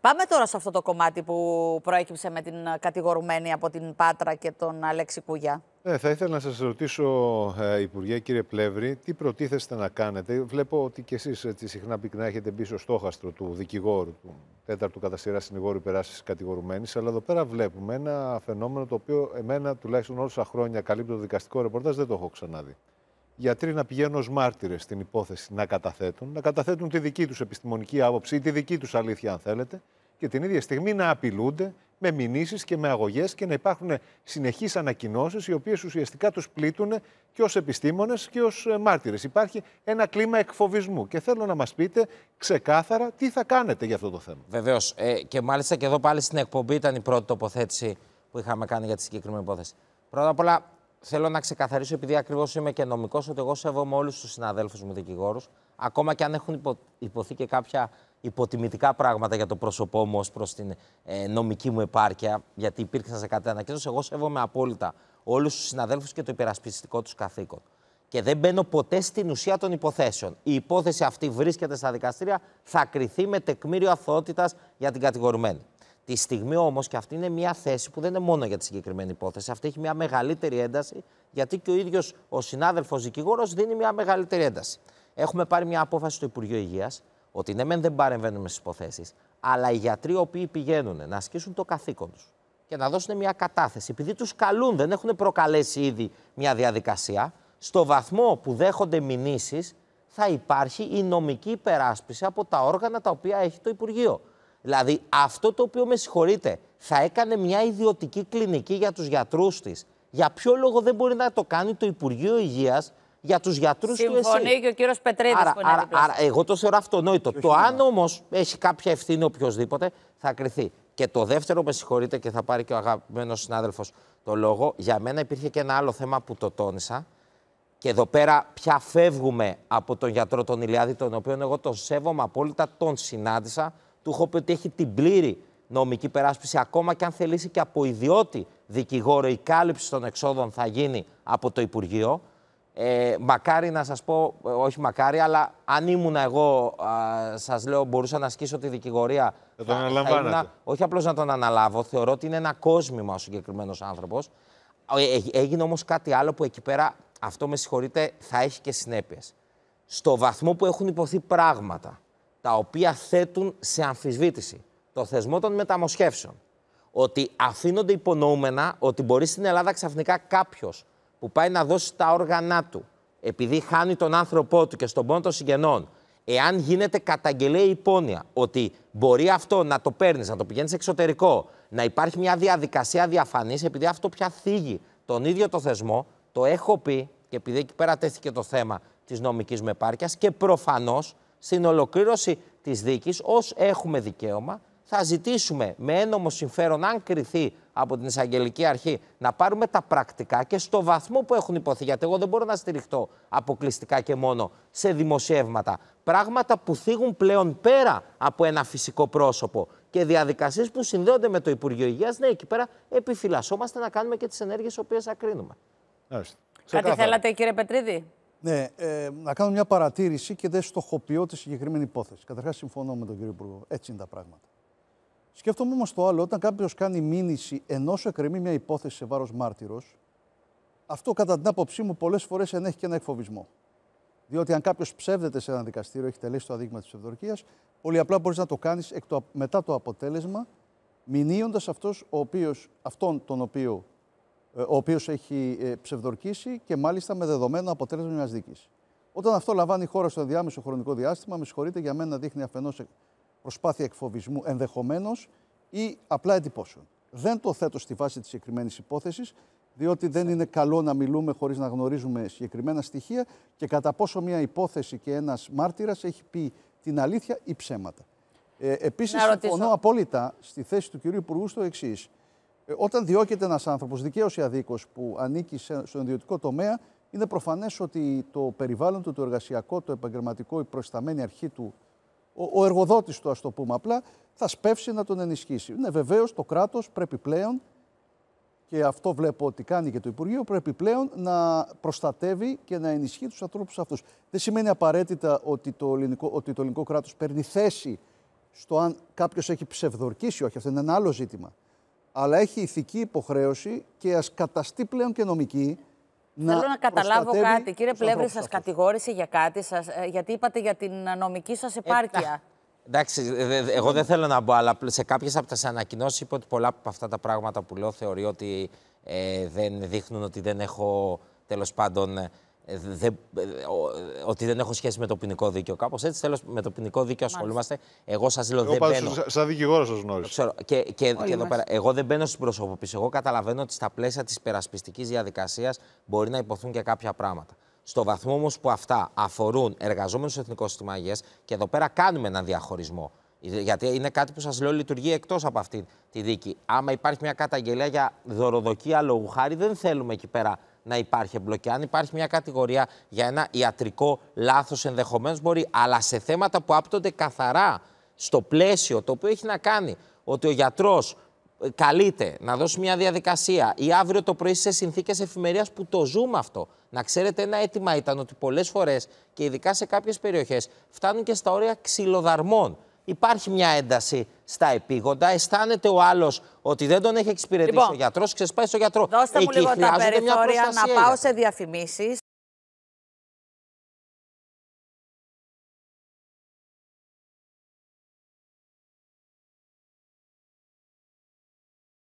Πάμε τώρα σε αυτό το κομμάτι που προέκυψε με την ε, κατηγορουμένη από την Πάτρα και τον Αλέξη Κούγια. Ε, θα ήθελα να σας ρωτήσω, ε, Υπουργέ, κύριε Πλεύρη, τι προτίθεστε να κάνετε. Βλέπω ότι κι εσείς έτσι, συχνά πυκνά έχετε μπει στο στόχαστρο του δικηγόρου, του τέταρτου κατά σειρά συνηγόρου υπεράσεις κατηγορουμένης, Αλλά εδώ πέρα βλέπουμε ένα φαινόμενο το οποίο εμένα τουλάχιστον τα χρόνια καλύπτω το δικαστικό ρεπορτάζ δεν το έχω ξαναδεί γιατροί να πηγαίνουν ως μάρτυρες στην υπόθεση να καταθέτουν, να καταθέτουν τη δική τους επιστημονική άποψη ή τη δική τους αλήθεια, αν θέλετε, και την ίδια στιγμή να απειλούνται με μηνύσεις και με αγωγές και να υπάρχουν συνεχείς ανακοινώσεις οι οποίες ουσιαστικά τους πλήττουν και ως επιστήμονες και ως ε, μάρτυρες. Υπάρχει ένα κλίμα εκφοβισμού και θέλω να μας πείτε ξεκάθαρα τι θα κάνετε για αυτό το θέμα. Βεβαίως. Ε, και μάλιστα και εδώ πάλι στην εκπομπή ήταν η πρώτη τοποθέτηση που είχαμε κάνει για τη συγκεκριμένη υπόθεση. Πρώτα απ' όλα, θέλω να ξεκαθαρίσω, επειδή ακριβώς είμαι και νομικός, ότι εγώ σέβομαι όλους τους συναδέλφους μου δικηγόρους. Ακόμα και αν έχουν υπο, υποθεί και κάποια υποτιμητικά πράγματα για το πρόσωπό μου ως προς την ε, νομική μου επάρκεια, γιατί υπήρξαν σε κάτι ανακοίνωση, εγώ σέβομαι απόλυτα όλους τους συναδέλφους και το υπερασπιστικό τους καθήκον. Και δεν μπαίνω ποτέ στην ουσία των υποθέσεων. Η υπόθεση αυτή βρίσκεται στα δικαστήρια, θα κριθεί με τεκμήριο αθωότητας για την κατηγορουμένη. Τη στιγμή όμως, και αυτή είναι μια θέση που δεν είναι μόνο για τη συγκεκριμένη υπόθεση, αυτή έχει μια μεγαλύτερη ένταση, γιατί και ο ίδιος ο συνάδελφος δικηγόρος δίνει μια μεγαλύτερη ένταση. Έχουμε πάρει μια απόφαση στο Υπουργείο Υγείας ότι ναι, μεν δεν παρεμβαίνουμε στις υποθέσεις, αλλά οι γιατροί οι οποίοι πηγαίνουν να ασκήσουν το καθήκον τους και να δώσουν μια κατάθεση, επειδή τους καλούν, δεν έχουν προκαλέσει ήδη μια διαδικασία, στο βαθμό που δέχονται μηνύσεις, θα υπάρχει η νομική υπεράσπιση από τα όργανα τα οποία έχει το Υπουργείο. Δηλαδή, αυτό το οποίο με συγχωρείτε, θα έκανε μια ιδιωτική κλινική για τους γιατρούς της. Για ποιο λόγο δεν μπορεί να το κάνει το Υπουργείο Υγείας για τους γιατρούς του γιατρού του ΕΣΥ. Συμφωνεί και ο κύριος Πετρίδης άρα, που είναι άρα, άρα, εγώ το θεωρώ αυτονόητο. Το αν όμως έχει κάποια ευθύνη οποιοδήποτε θα κρυθεί. Και το δεύτερο, με συγχωρείτε και θα πάρει και ο αγαπημένος συνάδελφος το λόγο, για μένα υπήρχε και ένα άλλο θέμα που το τόνισα. Και εδώ πέρα πια φεύγουμε από τον γιατρό τον Ηλιάδη, τον οποίο εγώ τον σέβομαι απόλυτα, τον συνάντησα. Του έχω πει ότι έχει την πλήρη νομική περάσπιση, ακόμα και αν θελήσει και από ιδιώτη δικηγόρο, η κάλυψη των εξόδων θα γίνει από το Υπουργείο. Ε, μακάρι να σας πω, ε, όχι μακάρι, αλλά αν ήμουν εγώ, α, σας λέω, μπορούσα να ασκήσω τη δικηγορία. Θα τον αναλαμβάνατε. όχι απλώς να τον αναλάβω, θεωρώ ότι είναι ένα κόσμημα ο συγκεκριμένος άνθρωπος. Ε, ε, έγινε όμως κάτι άλλο που εκεί πέρα, αυτό με συγχωρείτε, θα έχει και συνέπειες. Στο βαθμό που έχουν υποθεί πράγματα τα οποία θέτουν σε αμφισβήτηση το θεσμό των μεταμοσχεύσεων. Ότι αφήνονται υπονοούμενα ότι μπορεί στην Ελλάδα ξαφνικά κάποιος που πάει να δώσει τα όργανα του, επειδή χάνει τον άνθρωπό του και στον πόνο των συγγενών, εάν γίνεται καταγγελία υπόνοια ότι μπορεί αυτό να το παίρνεις, να το πηγαίνεις εξωτερικό, να υπάρχει μια διαδικασία διαφανής, επειδή αυτό πια θίγει τον ίδιο το θεσμό, το έχω πει και επειδή εκεί πέρα τέθηκε το θέμα της νομικής μεπάρκειας και προφανώς στην ολοκλήρωση της δίκης, ως έχουμε δικαίωμα, θα ζητήσουμε με ένομο συμφέρον, αν κριθεί από την εισαγγελική αρχή, να πάρουμε τα πρακτικά και στο βαθμό που έχουν υποθεί. Γιατί εγώ δεν μπορώ να στηριχτώ αποκλειστικά και μόνο σε δημοσιεύματα. Πράγματα που θίγουν πλέον πέρα από ένα φυσικό πρόσωπο και διαδικασίες που συνδέονται με το Υπουργείο Υγείας. Ναι, εκεί πέρα επιφυλασσόμαστε να κάνουμε και τις ενέργειες οποίες ακρίνουμε. Κάτι θέλατε, κύριε Πετρίδη. Ναι, ε, να κάνω μια παρατήρηση και δεν στοχοποιώ τη συγκεκριμένη υπόθεση. Καταρχάς, συμφωνώ με τον κύριο Υπουργό. Έτσι είναι τα πράγματα. Σκέφτομαι όμως το άλλο, όταν κάποιος κάνει μήνυση ενώ σου εκκρεμεί μια υπόθεση σε βάρος μάρτυρος, αυτό κατά την άποψή μου πολλές φορές ενέχει και ένα εκφοβισμό. Διότι αν κάποιος ψεύδεται σε ένα δικαστήριο, έχει τελέσει το αδείγμα τη ευδορκία, πολύ απλά μπορείς να το κάνεις μετά το αποτέλεσμα, μηνύοντας αυτόν τον οποίο ε, ο οποίος έχει ε, ψευδορκήσει και μάλιστα με δεδομένο αποτέλεσμα μιας δίκης. Όταν αυτό λαμβάνει η χώρα στο διάμεσο χρονικό διάστημα, με συγχωρείτε για μένα δείχνει αφενός προσπάθεια εκφοβισμού ενδεχομένως ή απλά εντυπώσεων. Δεν το θέτω στη βάση της συγκεκριμένης υπόθεσης, διότι δεν είναι καλό να μιλούμε χωρίς να γνωρίζουμε συγκεκριμένα στοιχεία και κατά πόσο μια υπόθεση και ένας μάρτυρας έχει πει την αλήθεια ή ψέματα. Ε, Επίσης, συμφωνώ απόλυτα στη θέση του κυρίου Υπουργού στο εξής. Ε, όταν διώκεται ένας άνθρωπος, δικαίως ή αδίκως, που ανήκει στον ιδιωτικό τομέα, είναι προφανές ότι το περιβάλλον του, το εργασιακό, το επαγγελματικό, η προϊσταμένη αρχή του, ο, ο εργοδότης του, ας το πούμε απλά, θα σπεύσει να τον ενισχύσει. Ναι, βεβαίως το κράτος πρέπει πλέον, και αυτό βλέπω ότι κάνει και το Υπουργείο, πρέπει πλέον να προστατεύει και να ενισχύει τους ανθρώπους αυτούς. Δεν σημαίνει απαραίτητα ότι το ελληνικό, ότι ελληνικό κράτος παίρνει θέση στο αν κάποιος έχει ψευδορκήσει όχι. Αυτό είναι ένα άλλο ζήτημα αλλά έχει ηθική υποχρέωση και ας καταστεί πλέον και νομική να Θέλω να καταλάβω κάτι. Κύριε Πλεύρη, σα κατηγόρησε για κάτι, σας, ε, γιατί είπατε για την νομική σας επάρκεια. Εντάξει, εγώ δεν θέλω να μπω, αλλά σε κάποιες από τις ανακοινώσεις είπα ότι πολλά από αυτά τα πράγματα που λέω θεωρεί ότι ε, δεν δείχνουν ότι δεν έχω τέλος πάντων ε, δε, ότι δεν έχω σχέση με το ποινικό δίκαιο. Κάπως έτσι, θέλω με το ποινικό δίκαιο ασχολούμαστε. Εγώ σας λέω δεν μπαίνω. Σαν δικηγόρος σας γνώρισε. Και, και, και εδώ πέρα. Εγώ δεν μπαίνω στην προσωποποίηση. Εγώ καταλαβαίνω ότι στα πλαίσια της περασπιστική διαδικασίας μπορεί να υποθούν και κάποια πράγματα. Στο βαθμό όμως που αυτά αφορούν εργαζόμενους στο Εθνικό Σύστημα Υγείας, και εδώ πέρα κάνουμε έναν διαχωρισμό. Ε, γιατί είναι κάτι που σας λέω λειτουργεί εκτός από αυτή τη δίκη. Άμα υπάρχει μια καταγγελία για δωροδοκία λόγου χάρη, δεν θέλουμε εκεί πέρα να υπάρχει εμπλοκή. Αν υπάρχει μια κατηγορία για ένα ιατρικό λάθος, ενδεχομένως μπορεί, αλλά σε θέματα που άπτονται καθαρά στο πλαίσιο το οποίο έχει να κάνει ότι ο γιατρός ε, καλείται να δώσει μια διαδικασία ή αύριο το πρωί σε συνθήκες εφημερίας που το ζούμε αυτό. Να ξέρετε, ένα αίτημα ήταν ότι πολλές φορές και ειδικά σε κάποιες περιοχές φτάνουν και στα όρια ξυλοδαρμών υπάρχει μια ένταση στα επίγοντα. Αισθάνεται ο άλλος ότι δεν τον έχει εξυπηρετήσει λοιπόν, ο γιατρός, ξεσπάει στο γιατρό. Δώστε Εκεί μου λίγο τα περιθώρια να πάω σε διαφημίσεις.